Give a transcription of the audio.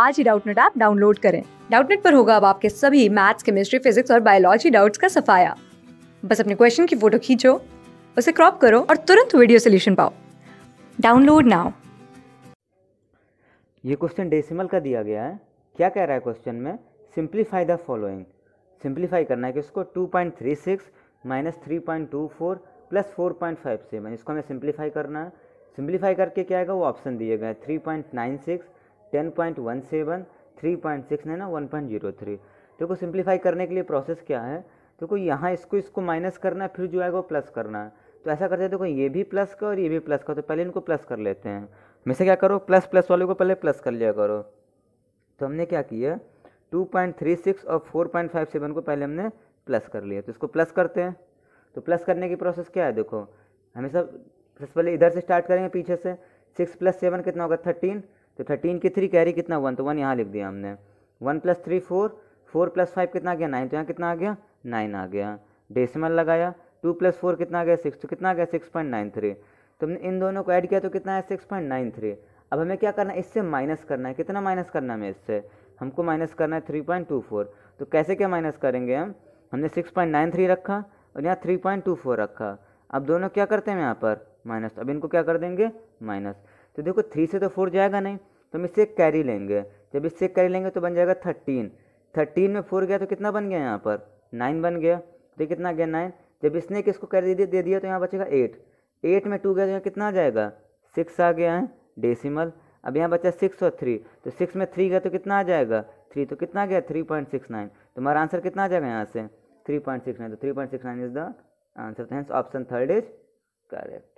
आज ही Doubtnut app download करें डाउटनेट पर होगा अब आपके सभी मैथ्स केमिस्ट्री फिजिक्स और बायोलॉजी डाउट्स का सफाया बस अपने क्वेश्चन की फोटो खींचो उसे क्रॉप करो और तुरंत वीडियो सोल्यूशन पाओ डाउनलोड नाउ ये क्वेश्चन डेसिमल का दिया गया है क्या कह रहा है क्वेश्चन में सिंप्लीफाई द फॉलोइंग सिंप्लीफाई करना है कि उसको 2.36 minus three plus four point five seven इसको हमें सिंप्लीफाई करना है सिंप्लीफाई करके क्या आएगा वो ऑप्शन दिए गए three point nine six ten point one seven three point six nine one point zero three देखो सिंप्लीफाई करने के लिए प्रोसेस क्या है देखो यहाँ इसको इसको माइनस करना है फिर जो है वो प्लस करना है तो ऐसा करते हैं देखो ये भी प्लस का और ये भी प्लस का तो पहले इनको प्लस कर लेते हैं में से क्या करो प्लस प्लस वाले को पहले प्लस कर लिया करो तो हमने क्या किया टू पॉइंट थ्री सिक्स और फोर पॉइंट फाइव सेवन को पहले हमने प्लस कर लिया तो इसको प्लस करते हैं तो प्लस करने की प्रोसेस क्या है देखो हमेशा सबसे पहले इधर से स्टार्ट करेंगे पीछे से सिक्स प्लस सेवन कितना होगा थर्टीन तो थर्टीन की थ्री कैरी कितना वन तो वन यहाँ लिख दिया हमने one plus three four four plus five कितना आ गया नाइन तो यहाँ कितना आ गया नाइन आ गया डेसिमल लगाया टू प्लस फोर कितना गया सिक्स तो कितना आ गया सिक्स पॉइंट नाइन थ्री तो हमने इन दोनों को ऐड किया तो कितना है सिक्स पॉइंट नाइन थ्री अब हमें क्या करना है इससे माइनस करना है कितना माइनस करना है हमें इससे हमको माइनस करना है थ्री पॉइंट टू फोर तो कैसे क्या माइनस करेंगे हम हमने सिक्स पॉइंट नाइन थ्री रखा और यहाँ थ्री पॉइंट टू फोर रखा अब दोनों क्या करते हैं यहाँ पर माइनस तो अब इनको क्या कर देंगे माइनस तो देखो थ्री से तो फोर जाएगा नहीं तो हम इससे कैरी लेंगे जब इससे कैरी लेंगे तो बन जाएगा थर्टीन थर्टीन में फोर गया तो कितना बन गया यहाँ पर नाइन बन गया तो कितना गया नाइन जब इसने किसको कैरी दे दे दिया तो यहाँ बचेगा एट एट में टू गया तो यहाँ कितना आ जाएगा सिक्स आ गया है डेसिमल अब यहाँ बचा सिक्स और थ्री तो सिक्स में थ्री गया तो कितना आ जाएगा थ्री तो कितना गया थ्री पॉइंट सिक्स नाइन तो हमारा आंसर कितना आ जाएगा यहाँ से थ्री पॉइंट सिक्स नाइन तो three point six nine is the answer तो ऑप्शन थर्ड इज करेक्ट